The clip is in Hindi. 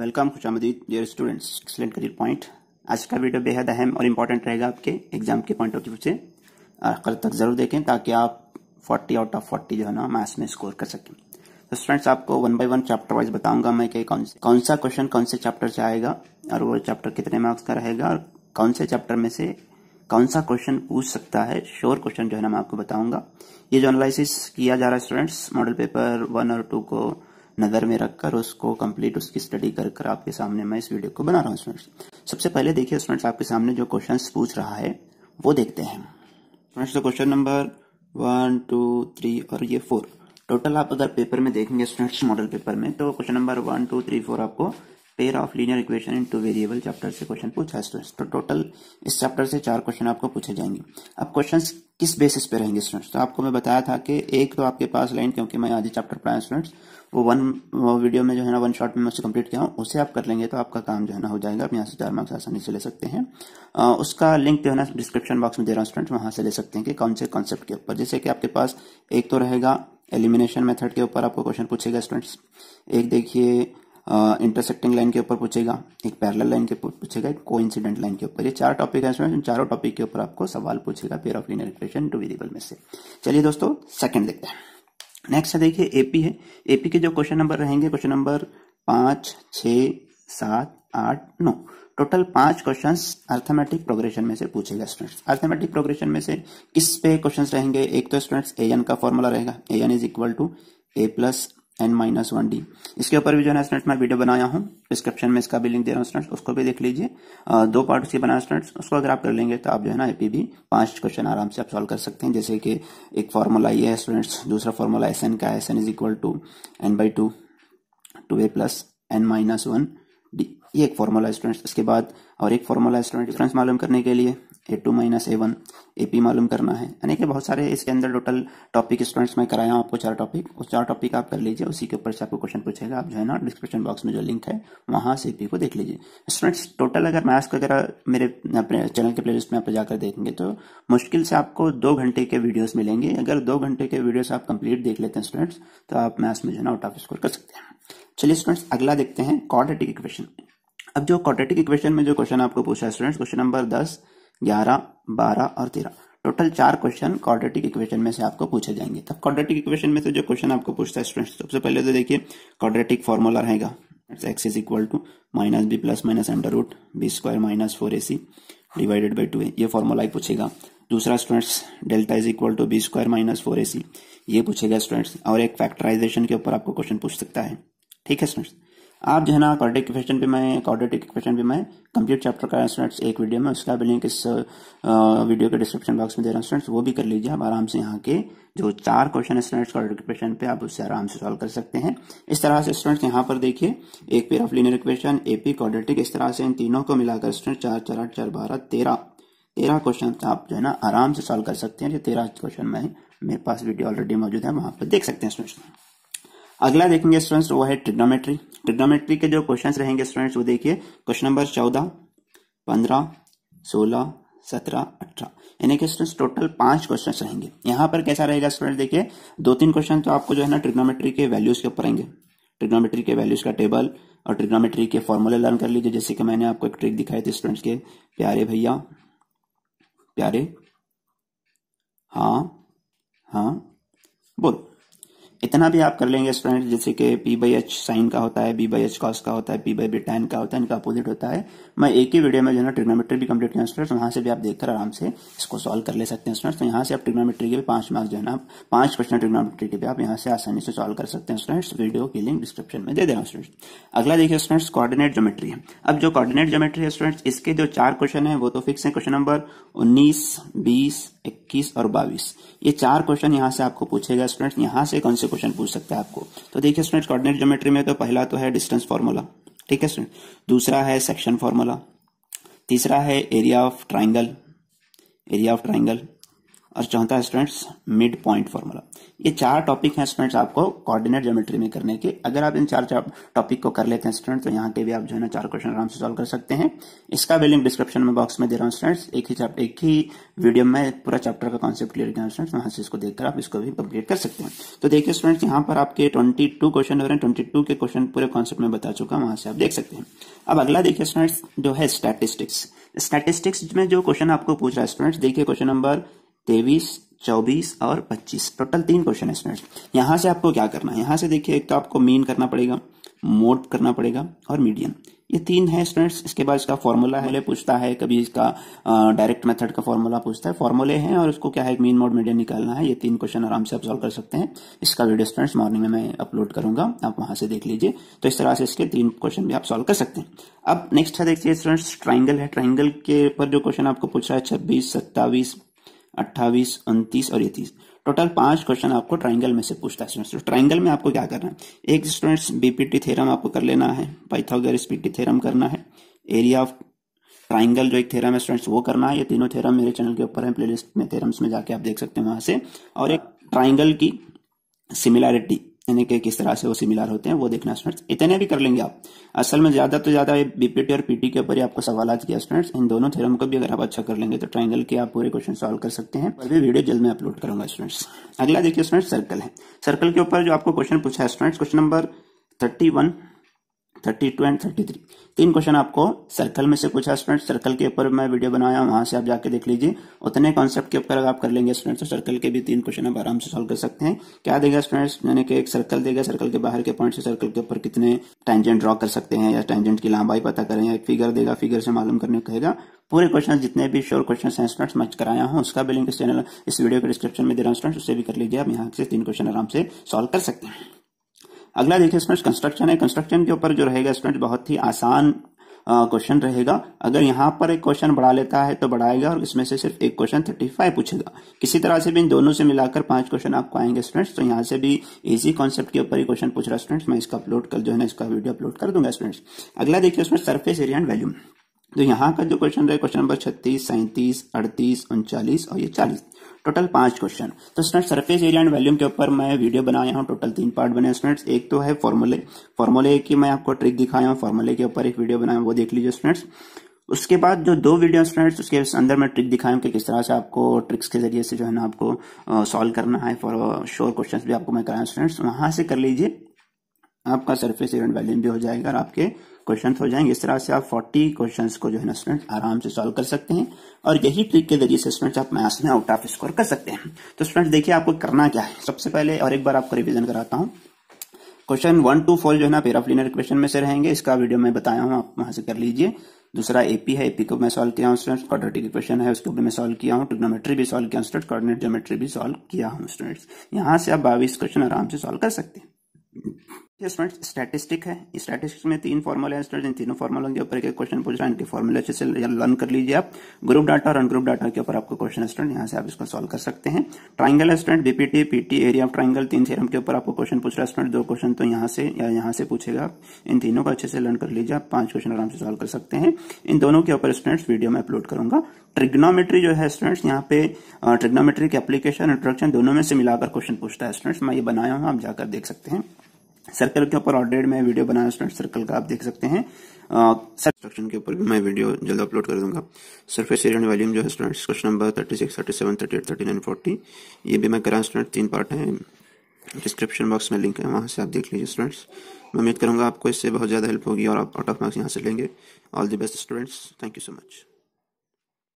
वेलकम खुश आमदीद dear students excellent career point आज का वीडियो बेहद अहम और इम्पॉर्टेंट रहेगा आपके एग्जाम के पॉइंट ऑफ व्यू से कल तक जरूर देखें ताकि आप 40 आउट ऑफ 40 जो है ना मैथ्स में स्कोर कर सकें तो स्टूडेंट्स आपको one by one chapter wise बताऊंगा मैं कि कौन सा कौन सा क्वेश्चन कौन से चैप्टर से आएगा और वो चैप्टर कितने मार्क्स का रहेगा और कौन से चैप्टर में से कौन सा क्वेश्चन पूछ सकता है श्योर क्वेश्चन जो है ना मैं आपको बताऊंगा ये जो एनालिसिस किया जा रहा है स्टूडेंट्स मॉडल पेपर वन और टू को नज़र में रखकर उसको कंप्लीट उसकी स्टडी कर कर आपके सामने मैं इस वीडियो को बना रहा हूँ स्टूडेंट्स सबसे पहले देखिए स्टूडेंट्स आपके सामने जो क्वेश्चन पूछ रहा है वो देखते हैं स्टूडेंट्स तो question number one two three और ये फोर टोटल आप अगर पेपर में देखेंगे स्टूडेंट्स मॉडल पेपर में तो question number one two three four आपको pair of linear equation in two variable chapter से क्वेश्चन पूछा है तो टोटल इस चैप्टर से चार क्वेश्चन आपको पूछे जाएंगे अब क्वेश्चन किस बेसिस पे रहेंगे स्टूडेंट्स तो आपको मैं बताया था कि एक तो आपके पास लाइन क्योंकि मैं आधे चैप्टर पढ़ाया स्टूडेंट्स वो वन वो वीडियो में जो है ना वन शॉट में मैं उसे कंप्लीट किया हूँ उसे आप कर लेंगे तो आपका काम जो है ना हो जाएगा आप यहाँ से चार मार्क्स आसानी से ले सकते हैं आ, उसका लिंक जो है ना डिस्क्रिप्शन बॉक्स में दे रहा हूँ स्टूडेंट्स वहाँ से ले सकते हैं कि कौन से कॉन्सेप्ट के ऊपर जैसे कि आपके पास एक तो रहेगा एलिमिनेशन मेथड के ऊपर आपको क्वेश्चन पूछेगा स्टूडेंट्स एक देखिए इंटरसेक्टिंग लाइन के ऊपर पूछेगा एक पैरल लाइन के ऊपर पूछेगा एक कोइंसिडेंट लाइन के ऊपर ये चार टॉपिक है स्टूडेंट चारों टॉपिक के ऊपर आपको सवाल पूछेगा pair of linear equation two variable में से चलिए दोस्तों सेकंड देखते हैं नेक्स्ट है देखिए एपी है एपी के जो क्वेश्चन नंबर रहेंगे क्वेश्चन नंबर पांच छ सात आठ नौ टोटल पांच क्वेश्चन अर्थमेटिक प्रोग्रेशन में से पूछेगा स्टूडेंट्स अर्थमेटिक प्रोग्रेशन में से किस पे क्वेश्चन रहेंगे एक तो स्टूडेंट्स ए एन का फॉर्मूला रहेगा a n is equal to a plus n minus one d इसके ऊपर भी जो है ना स्टूडेंट मैं वीडियो बनाया हूँ डिस्क्रिप्शन में इसका भी लिंक दे रहा हूँ स्टूडेंट्स उसको भी देख लीजिए दो पार्ट उसके बनाया स्टूडेंट्स उसको अगर आप कर लेंगे तो आप जो है ना एपी भी पांच क्वेश्चन आराम से आप सॉल्व कर सकते हैं जैसे कि एक फॉर्मूला ये है स्टूडेंट्स दूसरा फॉर्मूला एस एन का S n is equal to n by two two a plus n minus one d ये एक फॉर्मूला स्टूडेंट्स इसके बाद और एक फॉर्मूला स्टूडेंट डिफरेंस मालूम करने के लिए A two minus A one A P मालूम करना है यानी कि बहुत सारे इसके अंदर टोटल टॉपिक स्टूडेंट्स मैं कराया हूँ आपको चार टॉपिक उस चार टॉपिक आप कर लीजिए उसी के ऊपर से आपको क्वेश्चन पूछेगा आप जो है ना डिस्क्रिप्शन बॉक्स में जो लिंक है वहाँ से पी को देख लीजिए स्टूडेंट्स टोटल अगर मैथ्स वगैरह मेरे अपने चैनल के प्लेलिस्ट में आप जाकर देखेंगे तो मुश्किल से आपको दो घंटे के वीडियोज मिलेंगे अगर दो घंटे के वीडियोज आप कंप्लीट देख लेते हैं स्टूडेंट्स तो आप मैथ्स में जो है ना आउट ऑफ स्कोर कर सकते हैं चलिए स्टूडेंट्स अगला देखते हैं क्वाड्रेटिक इक्वेशन अब जो क्वाड्रेटिक इक्वेशन में जो क्वेश्चन आपको पूछा है स्टूडेंट्स क्वेश्चन नंबर दस ग्यारह बारह और तेरह टोटल चार क्वेश्चन क्वाड्रेटिक इक्वेशन में से आपको पूछे जाएंगे तब क्वाड्रेटिक इक्वेशन में से जो क्वेश्चन आपको पूछता है स्टूडेंट्स सबसे पहले तो देखिए क्वाड्रेटिक फॉर्मूला रहेगा x is equal to minus b plus minus under root b square minus four a c divided by two a ये फॉर्मूला ही पूछेगा दूसरा students delta is equal to b square minus four a c ये पूछेगा स्टूडेंट्स और एक फैक्टराइजेशन के ऊपर आपको क्वेश्चन पूछ सकता है ठीक है स्टूडेंट्स आप जो है ना क्वाड्रेटिक इक्वेशन भी मैं क्वाड्रेटिक इक्वेशन भी मैं कंप्लीट चैप्टर का स्टूडेंट्स एक वीडियो में उसका भी लिंक इस वीडियो के डिस्क्रिप्शन बॉक्स में दे रहा हूँ स्टूडेंट्स वो भी कर लीजिए आप आराम से यहाँ के जो चार क्वेश्चन है स्टूडेंट्स क्वाड्रेटिक इक्वेशन पे आप उससे आराम से सॉल्व कर सकते हैं इस तरह से स्टूडेंट्स यहाँ पर देखिए एक pair of linear equation AP quadratic इस तरह से इन तीनों को मिलाकर स्टूडेंट चार चार आठ चार बारह तेरह तेरह क्वेश्चन तो आप जो है ना आराम से सॉल्व कर सकते हैं जो तेरह क्वेश्चन में मेरे पास वीडियो ऑलरेडी मौजूद है वहां पर देख सकते हैं स्टूडेंट्स अगला देखेंगे स्टूडेंट्स वो है ट्रिग्नोमेट्री ट्रिग्नोमेट्री के जो क्वेश्चंस रहेंगे स्टूडेंट्स वो देखिए क्वेश्चन नंबर चौदह पंद्रह सोलह सत्रह अठारह यानी कि स्टूडेंट्स टोटल पांच क्वेश्चन रहेंगे यहाँ पर कैसा रहेगा स्टूडेंट देखिए दो तीन क्वेश्चन तो आपको जो है ना ट्रिग्नोमेट्री के वैल्यूज के ऊपर आएंगे ट्रिग्नोमेट्री के वैल्यूज का टेबल और ट्रिग्नोमेट्री के फॉर्मूले लर्न कर लीजिए जैसे कि मैंने आपको एक ट्रिक दिखाई थी स्टूडेंट्स के प्यारे भैया प्यारे हाँ हाँ बोलो इतना भी आप कर लेंगे स्टूडेंट जैसे कि पी बाई एच साइन का होता है बी बाई एच कॉस का होता है पी बाई बी टेन का होता है इनका अपोजिट होता है मैं एक ही वीडियो में जो है ट्रिग्नोमेट्री भी कम्प्लीट किया स्टूडेंट वहां से भी आप देखकर आराम से इसको सॉल्व कर ले सकते हैं स्टूडेंट्स तो यहाँ से आप ट्रिग्नोमेट्री के भी पांच मार्क्स जो है ना पांच क्वेश्चन ट्रिग्नोमेट्री के भी आप यहाँ से आसानी से सॉल्व कर सकते हैं स्टूडेंट्स वीडियो की लिंक डिस्क्रिप्शन में दे दे रहा हूँ स्टूडेंट्स अगला देखिए स्टूडेंट्स कोऑर्डिनेट जोमेट्री है अब जो कोऑर्डिनेट जोमेट्री है स्टूडेंट्स इसके जो चार क्वेश्चन है वो तो फिक्स है क्वेश्चन नंबर उन्नीस बीस इक्कीस और बाईस ये चार क्वेश्चन यहाँ से आपको पूछेगा स्टूडेंट्स यहाँ से कौन से क्वेश्चन पूछ सकता है आपको तो देखिए स्टूडेंट कॉर्डिनेट ज्योमेट्री में तो पहला तो है डिस्टेंस फॉर्मूला ठीक है स्टूडेंट दूसरा है सेक्शन फॉर्मूला तीसरा है area of triangle area of triangle और चौथा स्टूडेंट्स मिड पॉइंट फॉर्मूला ये चार टॉपिक हैं स्टूडेंट्स आपको कोऑर्डिनेट ज्योमेट्री में करने के अगर आप इन चार चार टॉपिक को कर लेते हैं स्टूडेंट तो यहाँ के भी आप जो है ना चार क्वेश्चन आराम से सॉल्व कर सकते हैं इसका भी लिंक डिस्क्रिप्शन में बॉक्स में दे रहा हूँ स्टूडेंट्स एक ही चैप्टर एक ही वीडियो में पूरा चैप्टर का कॉन्सेप्ट क्लियर किया स्टूडेंट्स वहां से इसको देखकर आप इसको भी कंप्लीट कर सकते हैं तो देखिए स्टूडेंट्स यहाँ पर आपके ट्वेंटी क्वेश्चन हो रहे हैं ट्वेंटी के क्वेश्चन पूरे कॉन्सेप्ट में बता चुका वहां से आप देख सकते हैं अब अगला देखिए स्टूडेंट्स जो है स्टैटिस्टिक्स स्टैटिस्टिक्स में जो क्वेश्चन आपको पूछ रहा है स्टूडेंट्स देखिए क्वेश्चन नंबर तेईस चौबीस और पच्चीस टोटल तीन क्वेश्चन है स्टूडेंट्स यहां से आपको क्या करना है यहां से देखिए एक तो आपको मीन करना पड़ेगा मोड करना पड़ेगा और मीडियम ये तीन है स्टूडेंट्स इसके बाद इसका फॉर्मूला है पूछता है कभी इसका डायरेक्ट मेथड का फॉर्मूला पूछता है फॉर्मूले हैं और उसको क्या है मीन मोड मीडियम निकालना है ये तीन क्वेश्चन आराम से आप सॉल्व कर सकते हैं इसका वीडियो स्टूडेंट्स मॉर्निंग में मैं अपलोड करूंगा आप वहां से देख लीजिए तो इस तरह से इसके तीन क्वेश्चन भी आप सोल्व कर सकते हैं अब नेक्स्ट है देखिए स्टूडेंट्स ट्राइंगल है ट्राइंगल के ऊपर जो क्वेश्चन आपको पूछ रहा है छब्बीस सत्तावीस अट्ठावीस उन्तीस और इकतीस टोटल पांच क्वेश्चन आपको ट्राइंगल में से पूछता है ट्राइंगल तो में आपको क्या करना है एक स्टूडेंट्स बीपीटी थेरम आपको कर लेना है पाइथागोरस पीटी थेरम करना है एरिया ऑफ ट्राइंगल जो एक थेरम है स्टूडेंट्स वो करना है ये तीनों थेरम मेरे चैनल के ऊपर है प्लेलिस्ट में थेरम्स में जाके आप देख सकते हैं वहां से और एक ट्राइंगल की सिमिलैरिटी यानी कि किस तरह से वो सिमिलर होते हैं वो देखना स्टूडेंट्स इतने भी कर लेंगे आप असल में ज्यादा तो ज्यादा बीपीटी और पीटी के ऊपर ही आपको सवाल दिया स्टूडेंट्स इन दोनों थेरम को भी अगर आप अच्छा कर लेंगे तो ट्राइंगल के आप पूरे क्वेश्चन सोल्व कर सकते हैं और भी वीडियो जल्द में अपलोड करूंगा स्टूडेंट्स अगला देखिए स्टूडेंट्स सर्कल है सर्कल के ऊपर जो आपको क्वेश्चन पूछा है students question number thirty one thirty two and thirty three तीन क्वेश्चन आपको सर्कल में से पूछा स्टूडेंट सर्कल के ऊपर मैं वीडियो बनाया वहां से आप जाके देख लीजिए उतने कॉन्सेप्ट के ऊपर आप कर लेंगे स्टूडेंट्स तो सर्कल के भी तीन क्वेश्चन आप आराम से सॉल्व कर सकते हैं क्या देगा स्टूडेंट्स मैंने कि एक सर्कल देगा सर्कल के बाहर के पॉइंट से सर्कल के ऊपर कितने टेंजेंट ड्रॉ कर सकते हैं या टेंजेंट की लंबाई पता करें या एक फिगर देगा फिगर से मालूम करने को कहेगा पूरे क्वेश्चन जितने भी शोर क्वेश्चन हैं स्टूडेंट्स मैच कराया हूं उसका भी लिंक इस चैनल इस वीडियो के डिस्क्रिप्शन में दे रहा हूँ स्टूडेंट्स उससे भी कर लीजिए आप यहाँ से तीन क्वेश्चन आराम से सॉल्व कर सकते हैं अगला देखिए स्टूडेंट्स कंस्ट्रक्शन है कंस्ट्रक्शन के ऊपर जो रहेगा स्टूडेंट बहुत ही आसान क्वेश्चन रहेगा अगर यहाँ पर एक क्वेश्चन बढ़ा लेता है तो बढ़ाएगा और इसमें से सिर्फ एक क्वेश्चन थर्टी फाइव पूछेगा किसी तरह से भी इन दोनों से मिलाकर पांच क्वेश्चन आपको आएंगे स्टूडेंट्स तो यहाँ से भी इजी कॉन्सेप्ट के ऊपर ही क्वेश्चन पूछ रहा स्टूडेंट्स मैं इसका अपलोड कर जो है ना इसका वीडियो अपलोड कर दूंगा स्टूडेंट्स अगला देखिए उसमें सर्फेस एरिया एंड वैल्यूम तो यहाँ का जो क्वेश्चन रहे क्वेश्चन नंबर छत्तीस सैंतीस अड़तीस उनचालीस और ये चालीस टोटल पांच क्वेश्चन तो student surface area and volume के ऊपर मैं वीडियो बनाया हूँ टोटल तीन पार्ट बने स्टूडेंट्स एक तो है फॉर्मूले फॉर्मूले की मैं आपको ट्रिक दिखाया हूँ फॉर्मूले के ऊपर एक वीडियो बनाया वो देख लीजिए स्टूडेंट्स उसके बाद जो दो वीडियो स्टूडेंट्स उसके अंदर मैं ट्रिक दिखाया हूँ कि किस तरह से आपको ट्रिक्स के जरिए से जो है ना आपको सॉल्व करना है फॉर श्योर क्वेश्चन भी आपको मैं कराया स्टूडेंट्स वहां से कर लीजिए आपका सरफेस एरिया वैल्यूम भी हो जाएगा और आपके क्वेश्चन हो जाएंगे इस तरह से आप 40 क्वेश्चंस को जो है ना स्टूडेंट आराम से सॉल्व कर सकते हैं और यही ट्रिक के जरिए से स्टूडेंट्स आप मैथ्स में आउट ऑफ स्कोर कर सकते हैं तो स्टूडेंट्स देखिए आपको करना क्या है सबसे पहले और एक बार आपको रिविजन कराता हूँ क्वेश्चन वन टू फोर जो है ना पेयर ऑफ लीनियर क्वेश्चन में से रहेंगे इसका वीडियो मैं बताया हूँ आप वहां से कर लीजिए दूसरा एपी है एपी को मैं सॉल्व किया हूँ स्टूडेंट्स क्वाड्रेटिक क्वेश्चन है उसको भी मैं सॉल्व किया हूँ ट्रिग्नोमेट्री भी सॉल्व किया स्टूडेंट कोऑर्डिनेट ज्योमेट्री भी सॉल्व किया हूँ स्टूडेंट्स यहाँ से आप बाईस क्वेश्चन आराम से सॉल्व कर सकते हैं स्टेटिस्टिक स्टैटिस्टिक है स्टैटिस्टिक्स में तीन फॉर्मूले हैं स्टूडेंट इन तीनों फॉर्मूलों के ऊपर एक क्वेश्चन पूछ रहा है इनके फॉर्मूले अच्छे से लर्न कर लीजिए आप ग्रुप डाटा और अनग्रुप डाटा के ऊपर आपको क्वेश्चन स्टूडेंट यहाँ से आप इसको सॉल्व कर सकते हैं triangle student BPT PT area of triangle तीन थेरम के ऊपर आपको क्वेश्चन पूछ रहा है स्टूडेंट दो क्वेश्चन तो यहाँ से या यहाँ से पूछेगा इन तीनों को अच्छे से लर्न कर लीजिए आप पांच क्वेश्चन आराम से सॉल्व कर सकते हैं इन दोनों के ऊपर स्टूडेंट्स वीडियो में अपलोड करूंगा ट्रिग्नोमेट्री जो है स्टूडेंट्स यहाँ पे ट्रिग्नोमेट्री के एप्लीकेशन इंट्रोडक्शन दोनों में से मिलाकर क्वेश्चन पूछता है स्टूडेंट्स मैं ये बनाया हूँ आप जाकर देख सकते हैं सर्कल के ऊपर ऑलरेडी मैं वीडियो बनाया स्टूडेंट सर्कल का आप देख सकते हैं सर्कस्ट्रक्शन के ऊपर भी मैं वीडियो जल्द अपलोड कर दूंगा सरफेस एरिया एंड वॉल्यूम जो है students question number thirty six thirty seven thirty eight thirty nine forty ये भी मैं करा स्टूडेंट तीन पार्ट है डिस्क्रिप्शन बॉक्स में लिंक है वहाँ से आप देख लीजिए स्टूडेंट्स मैं उम्मीद करूँगा आपको इससे बहुत ज़्यादा हेल्प होगी और आप आउट ऑफ मार्क्स यहाँ से लेंगे all the best students thank you so much